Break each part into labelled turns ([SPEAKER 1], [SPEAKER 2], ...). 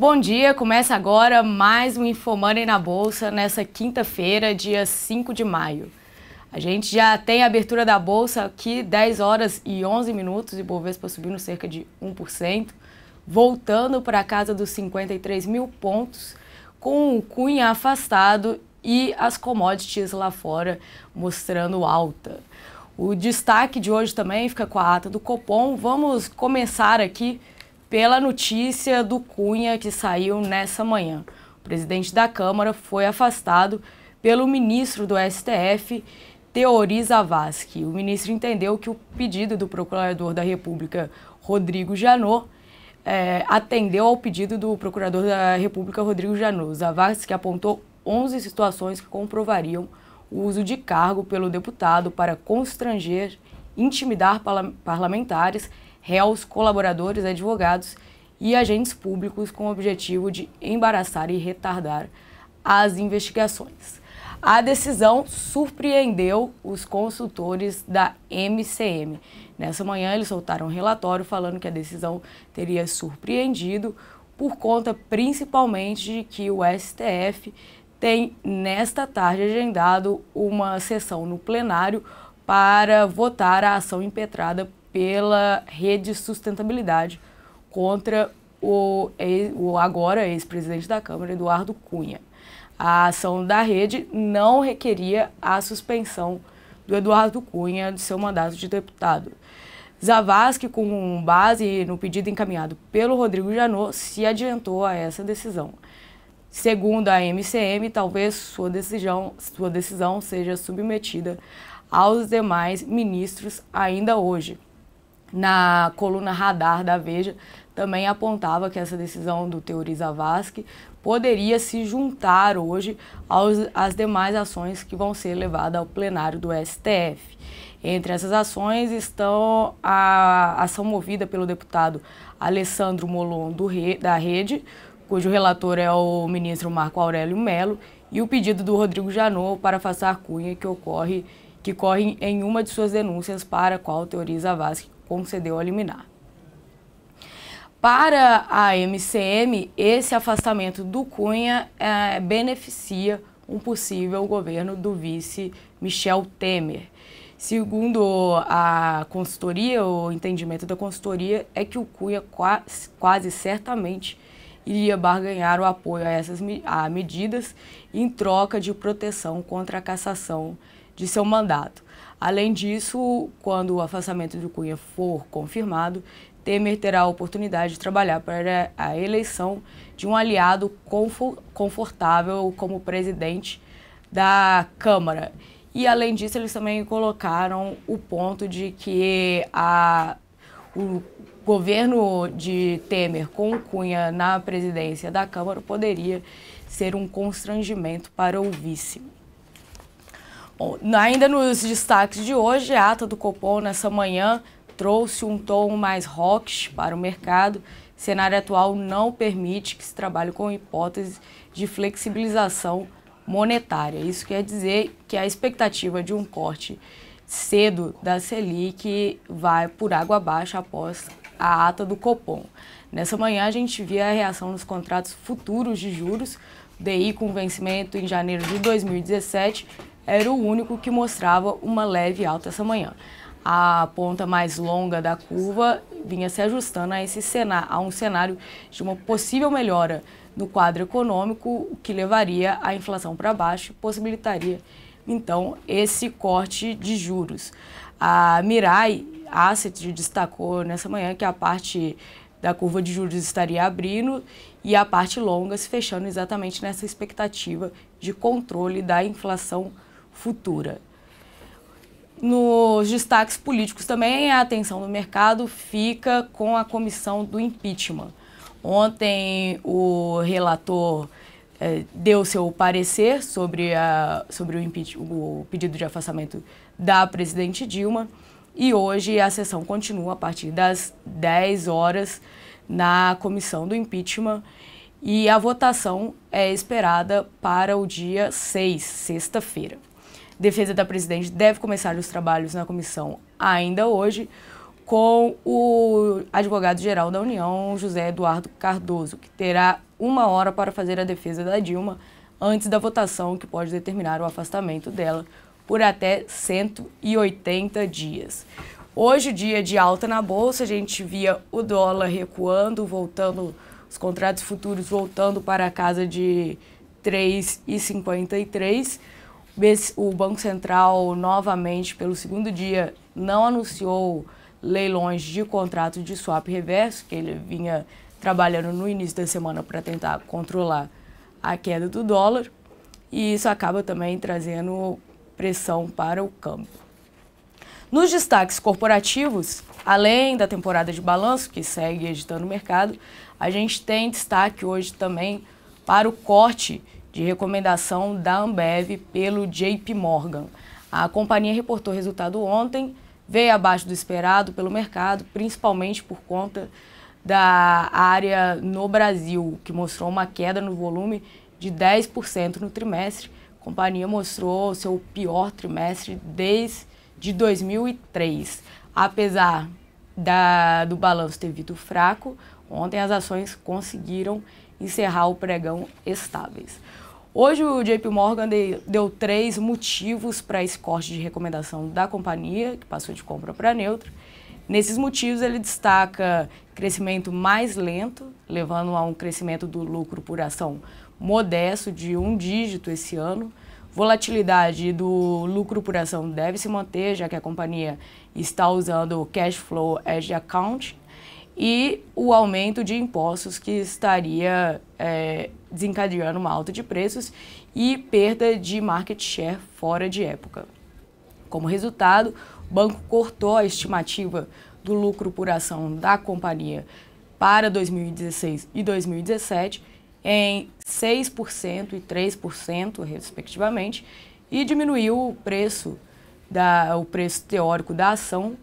[SPEAKER 1] Bom dia, começa agora mais um Infomoney na Bolsa nessa quinta-feira, dia 5 de maio. A gente já tem a abertura da Bolsa aqui, 10 horas e 11 minutos, e Bovespa subindo cerca de 1%, voltando para a casa dos 53 mil pontos, com o Cunha afastado e as commodities lá fora mostrando alta. O destaque de hoje também fica com a ata do Copom. Vamos começar aqui pela notícia do Cunha que saiu nessa manhã. O presidente da Câmara foi afastado pelo ministro do STF, Teori Zavascki. O ministro entendeu que o pedido do procurador da República, Rodrigo Janot, é, atendeu ao pedido do procurador da República, Rodrigo Janot. Zavascki apontou 11 situações que comprovariam o uso de cargo pelo deputado para constranger, intimidar parlamentares réus, colaboradores, advogados e agentes públicos com o objetivo de embaraçar e retardar as investigações. A decisão surpreendeu os consultores da MCM. Nessa manhã, eles soltaram um relatório falando que a decisão teria surpreendido por conta principalmente de que o STF tem nesta tarde agendado uma sessão no plenário para votar a ação impetrada pela rede sustentabilidade contra o, o agora ex-presidente da Câmara, Eduardo Cunha. A ação da rede não requeria a suspensão do Eduardo Cunha de seu mandato de deputado. Zavascki, com base no pedido encaminhado pelo Rodrigo Janot, se adiantou a essa decisão. Segundo a MCM, talvez sua decisão, sua decisão seja submetida aos demais ministros ainda hoje, na coluna radar da Veja, também apontava que essa decisão do Teori Zavascki poderia se juntar hoje aos, às demais ações que vão ser levadas ao plenário do STF. Entre essas ações estão a ação movida pelo deputado Alessandro Molon Re, da Rede, cujo relator é o ministro Marco Aurélio Melo, e o pedido do Rodrigo Janot para afastar Cunha, que ocorre que corre em uma de suas denúncias para a qual teoriza Vasque concedeu a liminar. Para a MCM, esse afastamento do Cunha é, beneficia um possível governo do vice Michel Temer. Segundo a consultoria, o entendimento da consultoria é que o Cunha quase, quase certamente iria barganhar o apoio a essas a medidas em troca de proteção contra a cassação de seu mandato. Além disso, quando o afastamento do Cunha for confirmado, Temer terá a oportunidade de trabalhar para a eleição de um aliado confortável como presidente da Câmara. E além disso, eles também colocaram o ponto de que a, o governo de Temer com Cunha na presidência da Câmara poderia ser um constrangimento para o vice. Ainda nos destaques de hoje, a ata do Copom nessa manhã trouxe um tom mais rock para o mercado. O cenário atual não permite que se trabalhe com hipóteses de flexibilização monetária. Isso quer dizer que a expectativa de um corte cedo da Selic vai por água abaixo após a ata do Copom. Nessa manhã a gente via a reação nos contratos futuros de juros, DI com vencimento em janeiro de 2017 era o único que mostrava uma leve alta essa manhã. A ponta mais longa da curva vinha se ajustando a, esse cenário, a um cenário de uma possível melhora no quadro econômico, o que levaria a inflação para baixo e possibilitaria, então, esse corte de juros. A Mirai Asset destacou nessa manhã que a parte da curva de juros estaria abrindo e a parte longa se fechando exatamente nessa expectativa de controle da inflação futura. Nos destaques políticos também, a atenção do mercado fica com a comissão do impeachment. Ontem, o relator eh, deu seu parecer sobre, a, sobre o, o pedido de afastamento da presidente Dilma e hoje a sessão continua a partir das 10 horas na comissão do impeachment e a votação é esperada para o dia 6, sexta-feira defesa da presidente deve começar os trabalhos na comissão ainda hoje com o advogado-geral da União, José Eduardo Cardoso, que terá uma hora para fazer a defesa da Dilma antes da votação que pode determinar o afastamento dela por até 180 dias. Hoje, dia de alta na bolsa, a gente via o dólar recuando, voltando, os contratos futuros voltando para a casa de 3,53 o Banco Central novamente, pelo segundo dia, não anunciou leilões de contrato de swap reverso, que ele vinha trabalhando no início da semana para tentar controlar a queda do dólar. E isso acaba também trazendo pressão para o câmbio. Nos destaques corporativos, além da temporada de balanço, que segue agitando o mercado, a gente tem destaque hoje também para o corte de recomendação da Ambev pelo JP Morgan. A companhia reportou resultado ontem, veio abaixo do esperado pelo mercado, principalmente por conta da área no Brasil, que mostrou uma queda no volume de 10% no trimestre. A companhia mostrou seu pior trimestre desde 2003. Apesar da, do balanço ter vindo fraco, ontem as ações conseguiram encerrar o pregão estáveis. Hoje o JP Morgan deu três motivos para esse corte de recomendação da companhia, que passou de compra para neutro. Nesses motivos, ele destaca crescimento mais lento, levando a um crescimento do lucro por ação modesto de um dígito esse ano. Volatilidade do lucro por ação deve se manter, já que a companhia está usando o cash flow edge account, e o aumento de impostos que estaria é, desencadeando uma alta de preços e perda de market share fora de época. Como resultado, o banco cortou a estimativa do lucro por ação da companhia para 2016 e 2017 em 6% e 3%, respectivamente, e diminuiu o preço, da, o preço teórico da ação,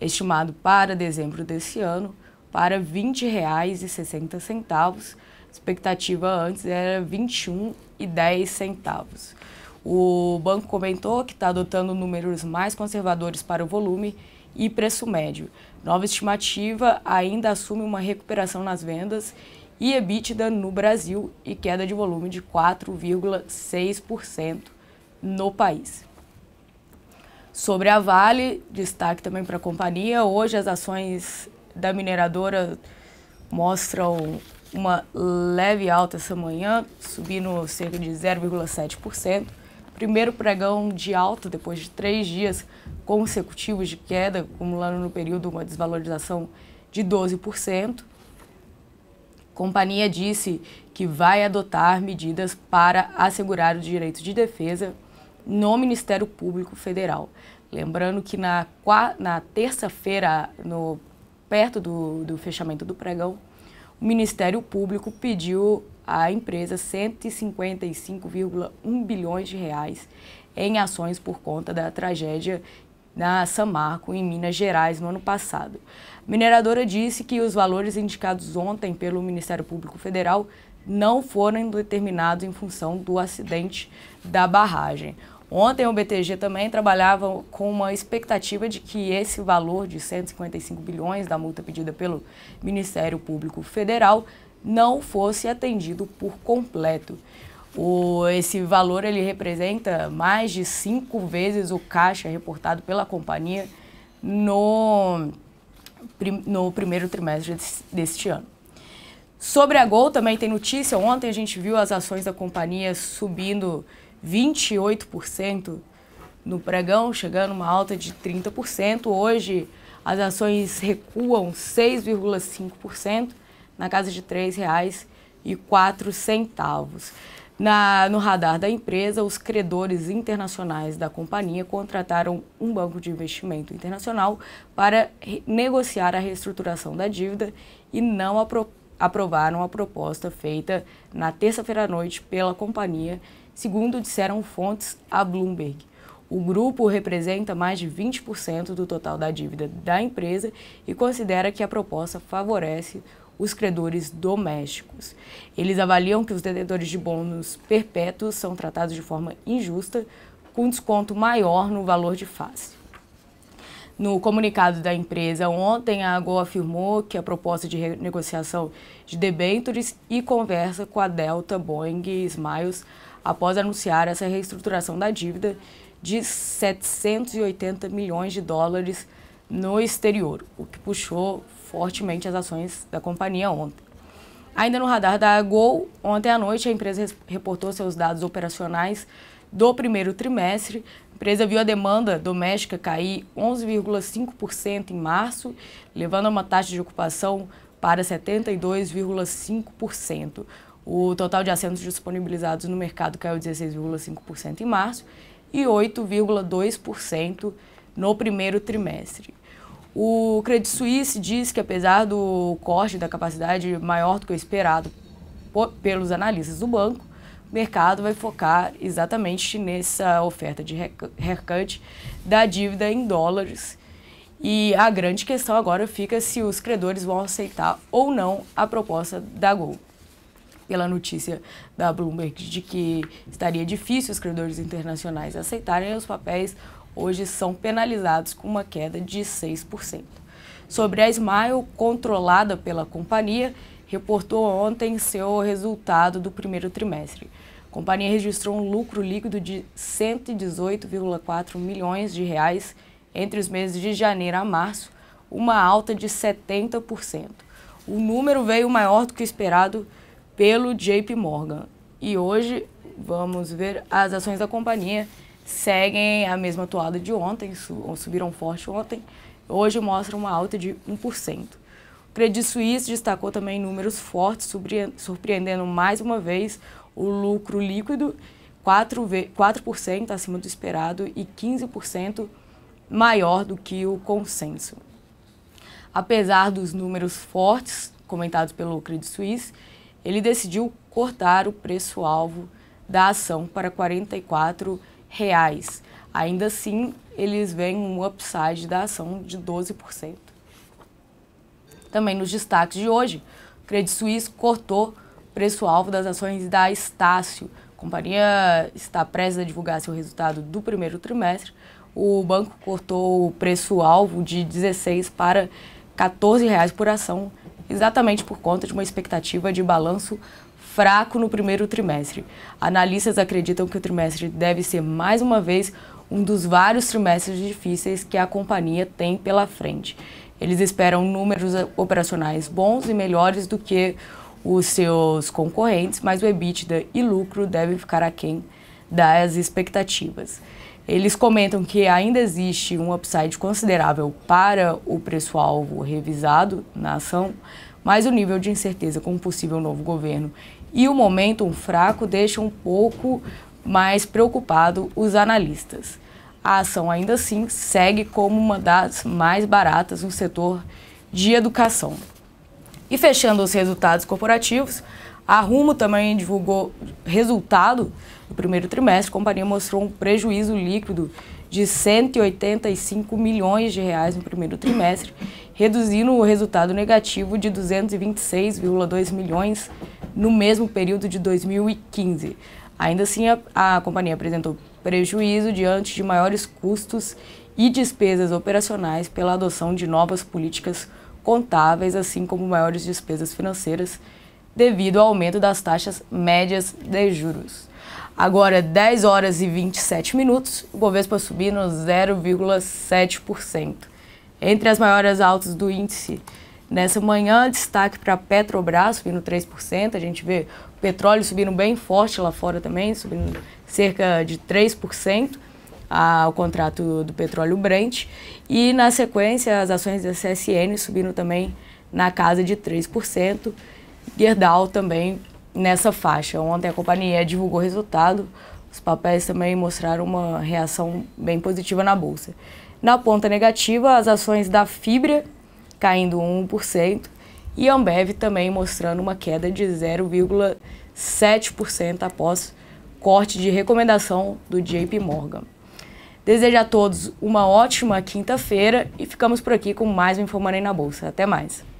[SPEAKER 1] estimado para dezembro desse ano, para R$ 20,60. expectativa antes era R$ 21,10. O banco comentou que está adotando números mais conservadores para o volume e preço médio. Nova estimativa ainda assume uma recuperação nas vendas e EBITDA no Brasil e queda de volume de 4,6% no país. Sobre a Vale, destaque também para a companhia, hoje as ações da mineradora mostram uma leve alta essa manhã, subindo cerca de 0,7%. Primeiro pregão de alta depois de três dias consecutivos de queda, acumulando no período uma desvalorização de 12%. A companhia disse que vai adotar medidas para assegurar o direito de defesa no Ministério Público Federal. Lembrando que na, na terça-feira, no perto do, do fechamento do pregão, o Ministério Público pediu à empresa 155,1 bilhões de reais em ações por conta da tragédia na Samarco, em Minas Gerais, no ano passado. A mineradora disse que os valores indicados ontem pelo Ministério Público Federal não foram determinados em função do acidente da barragem. Ontem o BTG também trabalhava com uma expectativa de que esse valor de 155 bilhões da multa pedida pelo Ministério Público Federal não fosse atendido por completo. O, esse valor ele representa mais de cinco vezes o caixa reportado pela companhia no, no primeiro trimestre deste ano. Sobre a Gol também tem notícia. Ontem a gente viu as ações da companhia subindo 28% no pregão, chegando uma alta de 30%. Hoje as ações recuam 6,5% na casa de R$ 3,04. Na, no radar da empresa, os credores internacionais da companhia contrataram um banco de investimento internacional para negociar a reestruturação da dívida e não a proposta aprovaram a proposta feita na terça-feira à noite pela companhia, segundo disseram fontes à Bloomberg. O grupo representa mais de 20% do total da dívida da empresa e considera que a proposta favorece os credores domésticos. Eles avaliam que os detentores de bônus perpétuos são tratados de forma injusta, com desconto maior no valor de face. No comunicado da empresa ontem, a Gol afirmou que a proposta de renegociação de debêntures e conversa com a Delta, Boeing e Smiles após anunciar essa reestruturação da dívida de 780 milhões de dólares no exterior, o que puxou fortemente as ações da companhia ontem. Ainda no radar da Gol, ontem à noite a empresa reportou seus dados operacionais do primeiro trimestre, empresa viu a demanda doméstica cair 11,5% em março, levando a uma taxa de ocupação para 72,5%. O total de assentos disponibilizados no mercado caiu 16,5% em março e 8,2% no primeiro trimestre. O Credit Suisse diz que, apesar do corte da capacidade maior do que o esperado pelos analistas do banco, mercado vai focar exatamente nessa oferta de haircut da dívida em dólares. E a grande questão agora fica se os credores vão aceitar ou não a proposta da Gol. Pela notícia da Bloomberg de que estaria difícil os credores internacionais aceitarem os papéis, hoje são penalizados com uma queda de 6%. Sobre a Smile, controlada pela companhia, reportou ontem seu resultado do primeiro trimestre. A companhia registrou um lucro líquido de 118,4 milhões de reais entre os meses de janeiro a março, uma alta de 70%. O número veio maior do que esperado pelo JP Morgan. E hoje, vamos ver, as ações da companhia seguem a mesma toada de ontem, subiram forte ontem, hoje mostra uma alta de 1%. Credit Suisse destacou também números fortes, surpreendendo mais uma vez o lucro líquido, 4%, acima do esperado e 15% maior do que o consenso. Apesar dos números fortes comentados pelo Credit Suisse, ele decidiu cortar o preço-alvo da ação para R$ 44. Reais. Ainda assim, eles veem um upside da ação de 12% também nos destaques de hoje. O Credit Suisse cortou preço-alvo das ações da Estácio. A companhia está prestes a divulgar seu resultado do primeiro trimestre. O banco cortou o preço-alvo de 16 para 14 reais por ação, exatamente por conta de uma expectativa de balanço fraco no primeiro trimestre. Analistas acreditam que o trimestre deve ser mais uma vez um dos vários trimestres difíceis que a companhia tem pela frente. Eles esperam números operacionais bons e melhores do que os seus concorrentes, mas o EBITDA e lucro devem ficar aquém das expectativas. Eles comentam que ainda existe um upside considerável para o preço-alvo revisado na ação, mas o nível de incerteza com o um possível novo governo e o momento fraco deixam um pouco mais preocupado os analistas a ação ainda assim segue como uma das mais baratas no setor de educação. E fechando os resultados corporativos, a Rumo também divulgou resultado do primeiro trimestre. A companhia mostrou um prejuízo líquido de 185 milhões de reais no primeiro trimestre, reduzindo o resultado negativo de 226,2 milhões no mesmo período de 2015. Ainda assim, a, a companhia apresentou prejuízo diante de maiores custos e despesas operacionais pela adoção de novas políticas contáveis, assim como maiores despesas financeiras devido ao aumento das taxas médias de juros. Agora, 10 horas e 27 minutos, o Bovespa subindo 0,7%. Entre as maiores altas do índice nessa manhã, destaque para a Petrobras subindo 3%, a gente vê o petróleo subindo bem forte lá fora também, subindo cerca de 3% ao contrato do petróleo Brent. E, na sequência, as ações da CSN subindo também na casa de 3%. Gerdau também nessa faixa. Ontem a companhia divulgou o resultado. Os papéis também mostraram uma reação bem positiva na bolsa. Na ponta negativa, as ações da Fibra caindo 1% e Ambev também mostrando uma queda de 0,7% após corte de recomendação do JP Morgan. Desejo a todos uma ótima quinta-feira e ficamos por aqui com mais um Informarei na Bolsa. Até mais!